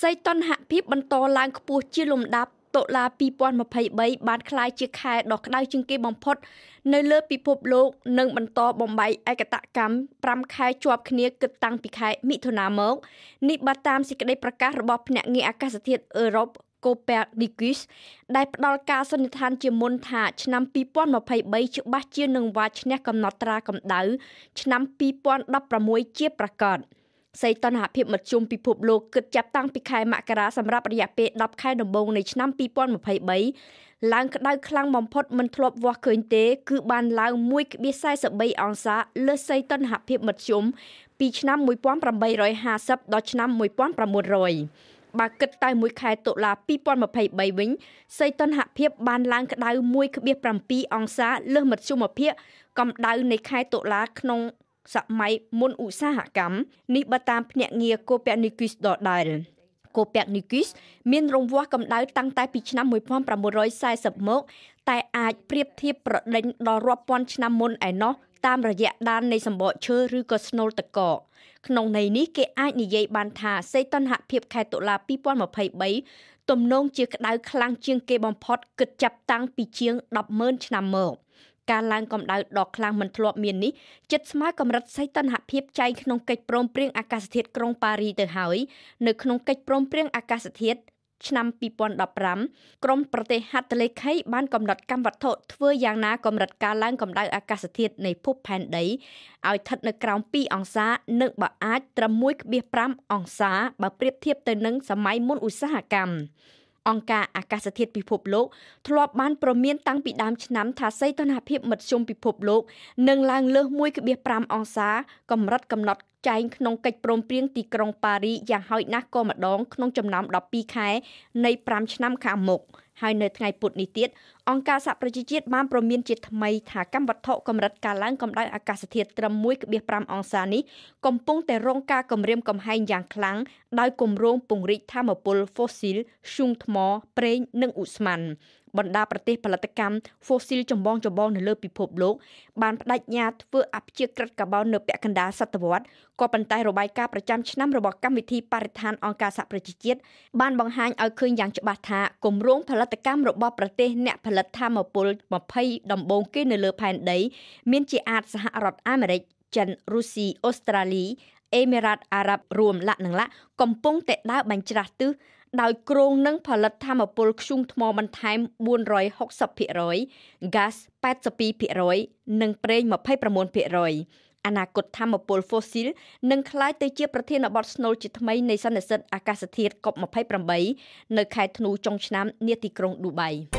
សីតុណ្ហភាពបន្តឡើងខ្ពស់ជាលំដាប់តុលា2023បានក្លាយជាខែដ៏ក្តៅជាងគេបំផុត នៅលើពិភពលោក និងបន្តបំបីឯកតកម្ម5ខែជាប់គ្នាគិតតាំងពីខែមិថុនាមកនេះបើតាមសេចក្តីប្រកាសរបស់ភ្នាក់ងារអាកាសធាតុអឺរ៉ុប Copernicus ដែលផ្ដល់ការសន្និដ្ឋានជាមុនថាឆ្នាំ2023ច្បាស់ជានឹងវ៉ាឈ្នះកំណត់ត្រាកម្ដៅឆ្នាំ2016ជាប្រកាស។សីតុណ្ហភាពមធ្យមពិភពលោកគិតចាប់តាំងពីខែមករាសម្រាប់រយៈពេល10ខែដំបូងនៃឆ្នាំ2023ឡើងក្តៅខ្លាំងបំផុតមិនធ្លាប់វាស់ឃើញទេគឺបានឡើង1.43អង្សាលើសីតុណ្ហភាពមធ្យមពីឆ្នាំ1850ដល់ឆ្នាំ1900បើគិតតែមួយខែតុលា2023វិញសីតុណ្ហភាពបានឡើងក្តៅ1.7អង្សាលើសមធ្យមភាពកម្ដៅនៃខែតុលាក្នុងសម័យមុនឧស្សាហកម្មនេះបើតាមភ្នាក់ងារ Copernicus ដដែល Copernicus មានរង្វាស់កម្ដៅតាំងតែពីឆ្នាំ1940មកតែអាចប្រៀបធៀបប្រដេញដល់រាប់ពាន់ឆ្នាំមុនឯណោះតាមរយៈដាននៃសម្បកឈើឬក៏ស្នូលទឹកកកក្នុងន័យនេះគេអាចនិយាយបានថាសេតនហភាពខែតុលា2023ទំនងជាក្តៅខ្លាំងជាងគេបំផុតគិតចាប់តាំងពីជាង100,000ឆ្នាំមក។ការឡើងកម្ដៅដ៏ខ្លាំងមិនធ្លាប់មាននេះជិតស្មើកម្រិតសីតុណ្ហភាពចែងក្នុងកិច្ចព្រមព្រៀងអាកាសធាតុក្រុងប៉ារីទៅហើយនៅក្នុងកិច្ចព្រមព្រៀងអាកាសធាតុឆ្នាំ2015ក្រមប្រទេសហត្ថលេខីបានកំណត់កម្មវត្ថុធ្វើយ៉ាងណាកម្រិតការឡើងកម្ដៅអាកាសធាតុនៃភពផែនដីឲ្យស្ថិតនៅក្រោម2អង្សានិងបើអាចត្រឹម1.5អង្សាបើប្រៀបធៀបទៅនឹងសម័យមុនឧស្សាហកម្មអង្គការអាកាសធាតុពិភពលោកធ្លាប់បានប្រមានតាំងពីដើមឆ្នាំថាសីតុណ្ហភាពមធ្យមពិភពលោកនឹងឡើងលើស1.5អង្សាកម្រិតកំណត់ចែងក្នុងកិច្ចព្រមព្រៀងទីក្រុងប៉ារីយ៉ាងហោចណាស់ក៏ម្ដងក្នុងចំណោម12ខែ នៃ5ឆ្នាំខាងមុខ។ហើយនៅថ្ងៃពុធនេះទៀតអង្គការសហប្រជាជាតិបានប្រមានជាថ្មីថាកម្មវត្ថុកម្រិតការឡើងកម្ដៅអាកាសធាតុត្រឹម1.5អង្សានេះកំពុងតែរងការគំរាមកំហែងយ៉ាងខ្លាំងដោយគម្រោងពង្រីកធម្មពល fossil ធ្យូងថ្មប្រេងនិងឧស្ម័នបណ្ដាប្រទេសផលិតកម្ម fossil ចម្បងចម្បងនៅលើពិភពលោក បានបដិញ្ញាធ្វើអព្យាក្រឹតកាបូននៅពាក់កណ្ដាលសតវត្សក៏ប៉ុន្តែរបាយការណ៍ប្រចាំឆ្នាំរបស់កម្មវិធីបរិស្ថានអង្គការសហប្រជាជាតិបានបង្ហាញឲ្យឃើញយ៉ាងច្បាស់ថាគម្រោងផលិតតកម្មរបស់ប្រទេសអ្នកផលិតធម្មពល20ដំបូងគេនៅលើផែនដី មានជាអាចសហរដ្ឋអាមេរិកចិនរុស្ស៊ីអូស្ត្រាលីអេមីរ៉ាតអារ៉ាប់រួមលក្ខនឹងលក្ខកំពុងតែដើរបាញ់ច្រាស់ទិសដោយគ្រោងនឹងផលិតធម្មពលខ្យូងថ្មបន្ថែម460%ហ្គាស82%និងប្រេង29%អនាគតធម្មពលហ្វូស៊ីលនឹងក្លាយទៅជាប្រធានបទស្នូលជាថ្មីនៃសន្និសីទអាកាសធាតុ COP28 នៅខែធ្នូចុងឆ្នាំនាទីក្រុងឌូបៃ។